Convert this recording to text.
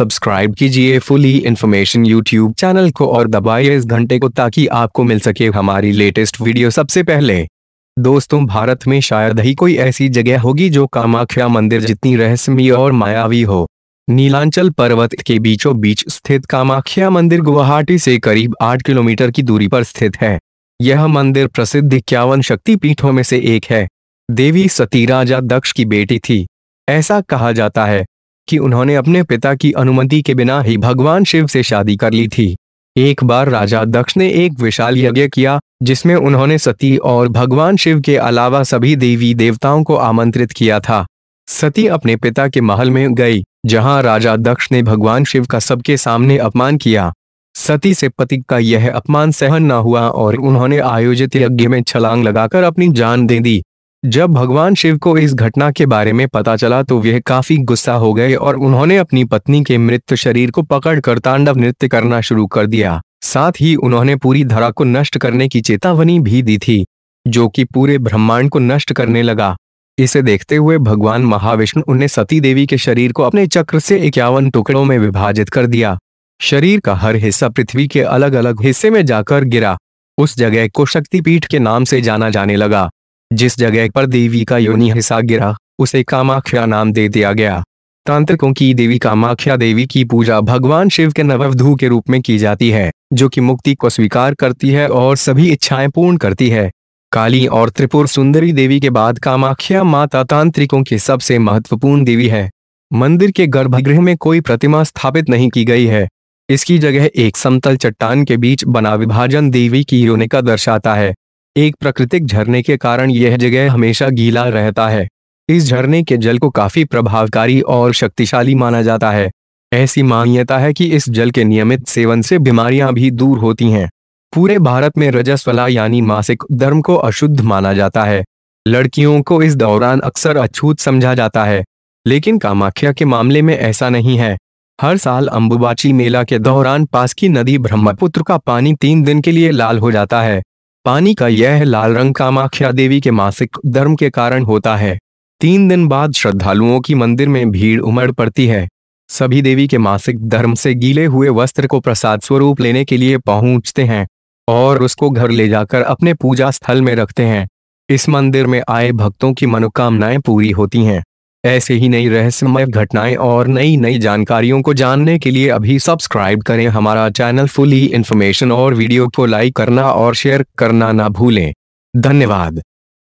subscribe कीजिए fully information YouTube channel को और दबाइए इस घंटे को ताकि आपको मिल सके हमारी लेटेस्ट वीडियो सबसे पहले दोस्तों भारत में शायद ही कोई ऐसी जगह होगी जो कामाख्या मंदिर जितनी रहस्यमय और मायावी हो नीलांचल पर्वत के बीचों बीच स्थित कामाख्या मंदिर गुवाहाटी से करीब आठ किलोमीटर की दूरी पर स्थित है यह मंदिर प्रसिद्ध इक्यावन शक्ति पीठों में से एक है देवी सती राजा दक्ष की बेटी थी ऐसा कहा जाता है कि उन्होंने अपने पिता की अनुमति के बिना ही भगवान शिव से शादी कर ली थी एक बार राजा दक्ष ने एक विशाल यज्ञ किया जिसमें उन्होंने सती और भगवान शिव के अलावा सभी देवी देवताओं को आमंत्रित किया था सती अपने पिता के महल में गई जहां राजा दक्ष ने भगवान शिव का सबके सामने अपमान किया सती से पति का यह अपमान सहन न हुआ और उन्होंने आयोजित यज्ञ में छलांग लगाकर अपनी जान दे दी जब भगवान शिव को इस घटना के बारे में पता चला तो वह काफी गुस्सा हो गए और उन्होंने अपनी पत्नी के मृत शरीर को पकड़कर तांडव नृत्य करना शुरू कर दिया साथ ही उन्होंने पूरी धरा को नष्ट करने की चेतावनी भी दी थी जो कि पूरे ब्रह्मांड को नष्ट करने लगा इसे देखते हुए भगवान महाविष्णु उन्हें सती देवी के शरीर को अपने चक्र से इक्यावन टुकड़ों में विभाजित कर दिया शरीर का हर हिस्सा पृथ्वी के अलग अलग हिस्से में जाकर गिरा उस जगह को शक्तिपीठ के नाम से जाना जाने लगा जिस जगह पर देवी का योनि हिस्सा गिरा उसे कामाख्या नाम दे दिया गया तांत्रिकों की देवी कामाख्या देवी की पूजा भगवान शिव के नवधु के रूप में की जाती है जो कि मुक्ति को स्वीकार करती है और सभी इच्छाएं पूर्ण करती है काली और त्रिपुर सुंदरी देवी के बाद कामाख्या माता तांत्रिकों की सबसे महत्वपूर्ण देवी है मंदिर के गर्भगृह में कोई प्रतिमा स्थापित नहीं की गई है इसकी जगह एक समतल चट्टान के बीच बना विभाजन देवी की योनिका दर्शाता है एक प्राकृतिक झरने के कारण यह जगह हमेशा गीला रहता है इस झरने के जल को काफी प्रभावकारी और शक्तिशाली माना जाता है ऐसी मान्यता है कि इस जल के नियमित सेवन से बीमारियां भी दूर होती हैं पूरे भारत में रजस्वला यानी मासिक धर्म को अशुद्ध माना जाता है लड़कियों को इस दौरान अक्सर अछूत समझा जाता है लेकिन कामाख्या के मामले में ऐसा नहीं है हर साल अंबुबाची मेला के दौरान पास की नदी ब्रह्मपुत्र का पानी तीन दिन के लिए लाल हो जाता है पानी का यह लाल रंग कामाख्या देवी के मासिक धर्म के कारण होता है तीन दिन बाद श्रद्धालुओं की मंदिर में भीड़ उमड़ पड़ती है सभी देवी के मासिक धर्म से गीले हुए वस्त्र को प्रसाद स्वरूप लेने के लिए पहुंचते हैं और उसको घर ले जाकर अपने पूजा स्थल में रखते हैं इस मंदिर में आए भक्तों की मनोकामनाएं पूरी होती हैं ऐसे ही नई रहस्यमय घटनाएं और नई नई जानकारियों को जानने के लिए अभी सब्सक्राइब करें हमारा चैनल फुली इन्फॉर्मेशन और वीडियो को लाइक करना और शेयर करना ना भूलें धन्यवाद